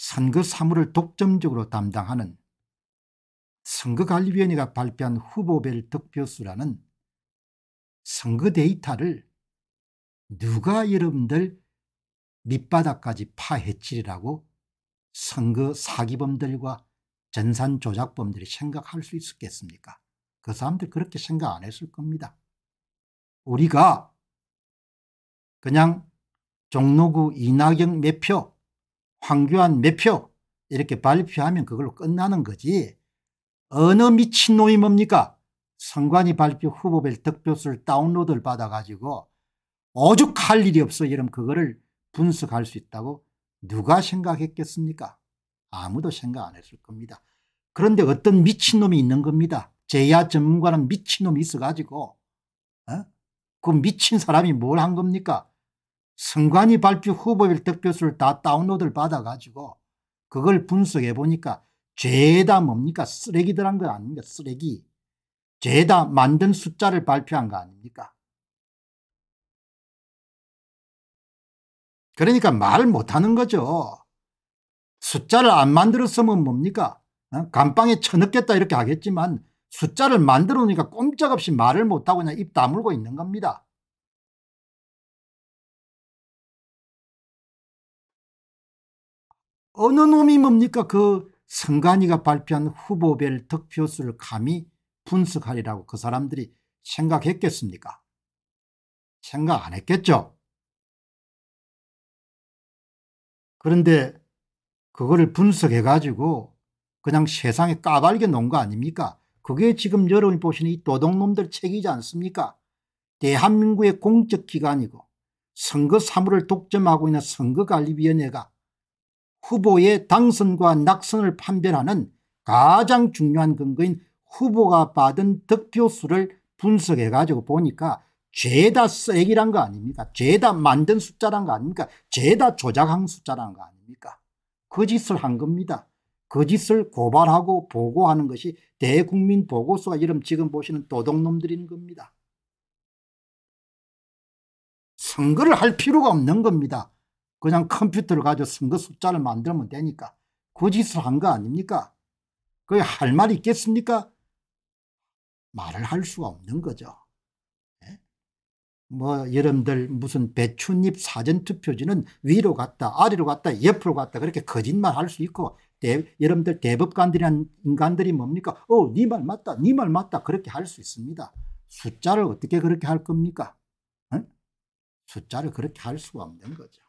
선거 사무를 독점적으로 담당하는 선거관리위원회가 발표한 후보별 득표수라는 선거 데이터를 누가 여러분들 밑바닥까지 파헤치리라고 선거 사기범들과 전산 조작범들이 생각할 수 있었겠습니까? 그 사람들 그렇게 생각 안 했을 겁니다. 우리가 그냥 종로구 이낙영 매표 황교안 매표 이렇게 발표하면 그걸로 끝나는 거지 어느 미친놈이 뭡니까 선관위 발표 후보별 득표수를 다운로드를 받아가지고 오죽할 일이 없어 이러면 그거를 분석할 수 있다고 누가 생각했겠습니까 아무도 생각 안 했을 겁니다 그런데 어떤 미친놈이 있는 겁니다 제야 전문가는 미친놈이 있어가지고 어? 그 미친 사람이 뭘 한 겁니까 선관위 발표 후보별 득표수를 다 다운로드를 받아가지고 그걸 분석해 보니까 죄다 뭡니까? 쓰레기들 한 거 아닙니까? 쓰레기. 죄다 만든 숫자를 발표한 거 아닙니까? 그러니까 말 못하는 거죠. 숫자를 안 만들었으면 뭡니까? 어? 감방에 쳐넣겠다 이렇게 하겠지만 숫자를 만들어 놓으니까 꼼짝없이 말을 못하고 그냥 입 다물고 있는 겁니다. 어느 놈이 뭡니까 그선관위가 발표한 후보별 득표수를 감히 분석하리라고 그 사람들이 생각했겠습니까? 생각 안 했겠죠. 그런데 그거를 분석해가지고 그냥 세상에 까발게 놓은 거 아닙니까? 그게 지금 여러분이 보시는 이 도둑놈들 책이지 않습니까? 대한민국의 공적기관이고 선거 사무를 독점하고 있는 선거관리위원회가 후보의 당선과 낙선을 판별하는 가장 중요한 근거인 후보가 받은 득표수를 분석해 가지고 보니까 죄다 쓰레기란 거 아닙니까? 죄다 만든 숫자란 거 아닙니까? 죄다 조작한 숫자란 거 아닙니까? 거짓을 그 한 겁니다. 거짓을 그 고발하고 보고하는 것이 대국민 보고서와 이름 지금 보시는 도둑놈들인 겁니다. 선거를 할 필요가 없는 겁니다. 그냥 컴퓨터를 가지고 선거 숫자를 만들면 되니까 거짓을 그 한거 아닙니까? 그게 할 말이 있겠습니까? 말을 할 수가 없는 거죠. 네? 뭐 여러분들 무슨 배추잎 사전투표지는 위로 갔다 아래로 갔다 옆으로 갔다 그렇게 거짓말 할 수 있고 대, 여러분들 대법관들이란 인간들이 뭡니까? 어, 네 말 맞다, 네 말 맞다 그렇게 할 수 있습니다. 숫자를 어떻게 그렇게 할 겁니까? 응? 숫자를 그렇게 할 수가 없는 거죠.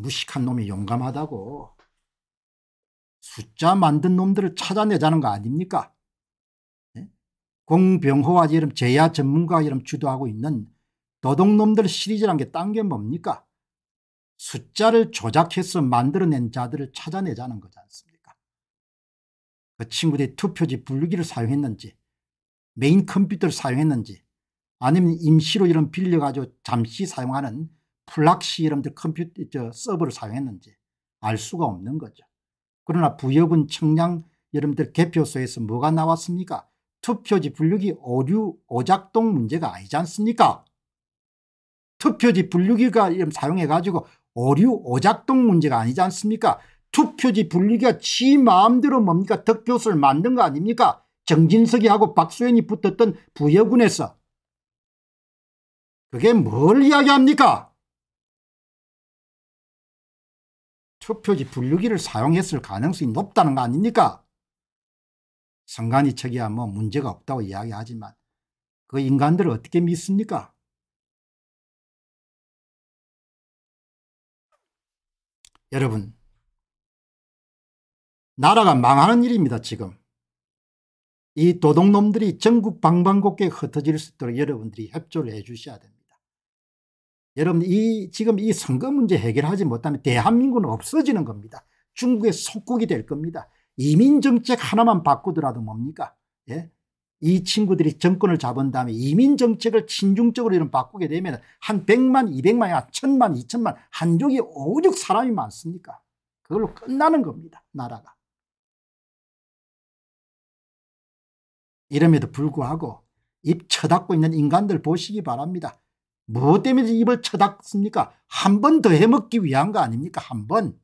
무식한 놈이 용감하다고 숫자 만든 놈들을 찾아내자는 거 아닙니까? 네? 공병호와 이름 제야 전문가 이름 주도하고 있는 도둑놈들 시리즈란 게 딴 게 뭡니까? 숫자를 조작해서 만들어낸 자들을 찾아내자는 거지 않습니까? 그 친구들이 투표지 분류기를 사용했는지 메인 컴퓨터를 사용했는지 아니면 임시로 이런 빌려가지고 잠시 사용하는 플락시 이름들 컴퓨터 서버를 사용했는지 알 수가 없는 거죠. 그러나 부여군 청량 여러분들 개표소에서 뭐가 나왔습니까? 투표지 분류기 오류 오작동 문제가 아니지 않습니까? 투표지 분류기가 사용해가지고 오류 오작동 문제가 아니지 않습니까? 투표지 분류기가 지 마음대로 뭡니까? 득표수를 만든 거 아닙니까? 정진석이하고 박수현이 붙었던 부여군에서 그게 뭘 이야기합니까? 표지 분류기를 사용했을 가능성이 높다는 거 아닙니까? 성간이 책이야 뭐 문제가 없다고 이야기하지만 그 인간들을 어떻게 믿습니까? 여러분 나라가 망하는 일입니다 지금. 이 도둑놈들이 전국 방방곡곡에 흩어질 수 있도록 여러분들이 협조를 해 주셔야 됩니다. 여러분 이 지금 이 선거 문제 해결하지 못하면 대한민국은 없어지는 겁니다. 중국의 속국이 될 겁니다. 이민 정책 하나만 바꾸더라도 뭡니까? 예? 이 친구들이 정권을 잡은 다음에 이민 정책을 친중적으로 이런 바꾸게 되면 한 100만, 2 0 0만 1000만, 2000만 한족이 오죽 사람이 많습니까? 그걸로 끝나는 겁니다. 나라가. 이름에도 불구하고 입 쳐닫고 있는 인간들 보시기 바랍니다. 뭐 때문에 입을 쳐닥습니까? 한 번 더 해먹기 위한 거 아닙니까? 한 번.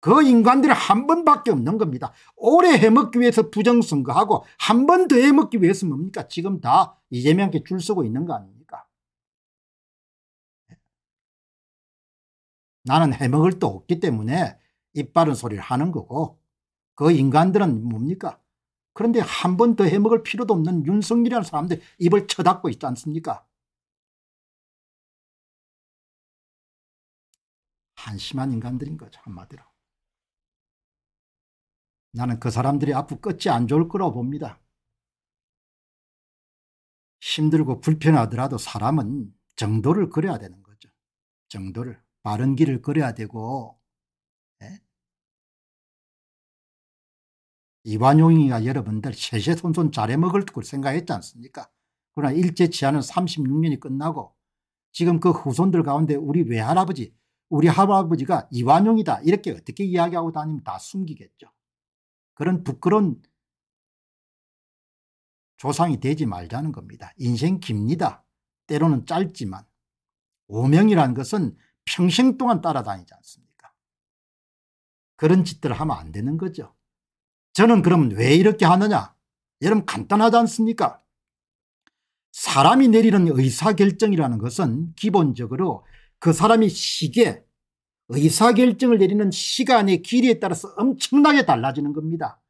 그 인간들은 한 번밖에 없는 겁니다. 오래 해먹기 위해서 부정선거하고 한 번 더 해먹기 위해서 뭡니까? 지금 다 이재명께 줄 서고 있는 거 아닙니까? 나는 해먹을 또 없기 때문에 이빨은 소리를 하는 거고 그 인간들은 뭡니까? 그런데 한 번 더 해먹을 필요도 없는 윤석열이라는 사람들 입을 쳐닫고 있지 않습니까? 한심한 인간들인 거죠 한마디로. 나는 그 사람들이 앞으로 끝이 안 좋을 거라고 봅니다. 힘들고 불편하더라도 사람은 정도를 그려야 되는 거죠. 정도를 바른 길을 그려야 되고 예? 이완용이가 여러분들 세세손손 잘해먹을 걸 생각했지 않습니까? 그러나 일제치하는 36년이 끝나고 지금 그 후손들 가운데 우리 외할아버지 우리 할아버지가 이완용이다 이렇게 어떻게 이야기하고 다니면 다 숨기겠죠. 그런 부끄러운 조상이 되지 말자는 겁니다. 인생 깁니다. 때로는 짧지만 오명이라는 것은 평생 동안 따라다니지 않습니까? 그런 짓들을 하면 안 되는 거죠. 저는 그러면왜 이렇게 하느냐? 여러분 간단하지 않습니까? 사람이 내리는 의사결정이라는 것은 기본적으로 그 사람이 시계 의사결정을 내리는 시간의 길이에 따라서 엄청나게 달라지는 겁니다.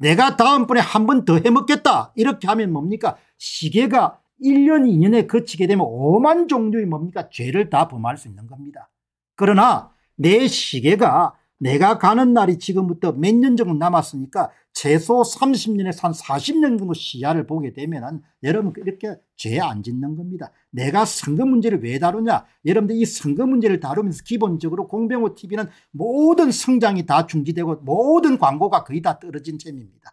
내가 다음번에 한 번 더 해먹겠다 이렇게 하면 뭡니까? 시계가 1년 2년에 거치게 되면 5만 종류의 뭡니까? 죄를 다 범할 수 있는 겁니다. 그러나 내 시계가 내가 가는 날이 지금부터 몇 년 정도 남았으니까 최소 30년에서 한 40년 정도 시야를 보게 되면 여러분 이렇게 죄 안 짓는 겁니다. 내가 선거 문제를 왜 다루냐? 여러분들 이 선거 문제를 다루면서 기본적으로 공병호 TV는 모든 성장이 다 중지되고 모든 광고가 거의 다 떨어진 셈입니다.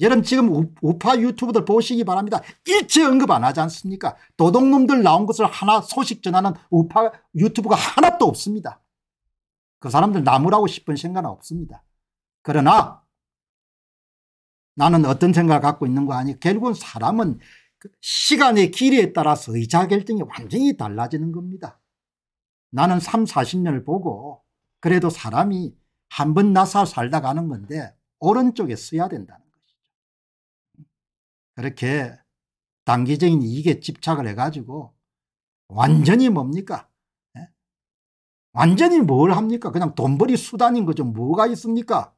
여러분 지금 우파 유튜브들 보시기 바랍니다. 일체 언급 안 하지 않습니까? 도둑놈들 나온 것을 하나 소식 전하는 우파 유튜브가 하나도 없습니다. 그 사람들 나무라고 싶은 생각은 없습니다. 그러나 나는 어떤 생각을 갖고 있는거아니에요 결국은 사람은 그 시간의 길이에 따라서 의자결정이 완전히 달라지는 겁니다. 나는 3, 40년을 보고 그래도 사람이 한 번 나사 살다 가는 건데 오른쪽에 써야 된다는 것이죠. 그렇게 단기적인 이익에 집착을 해가지고 완전히 뭡니까? 완전히 뭘 합니까? 그냥 돈벌이 수단인 거죠. 뭐가 있습니까?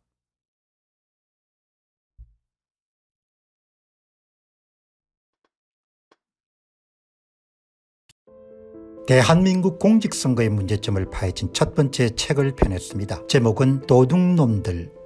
대한민국 공직선거의 문제점을 파헤친 첫 번째 책을 펴냈습니다. 제목은 도둑놈들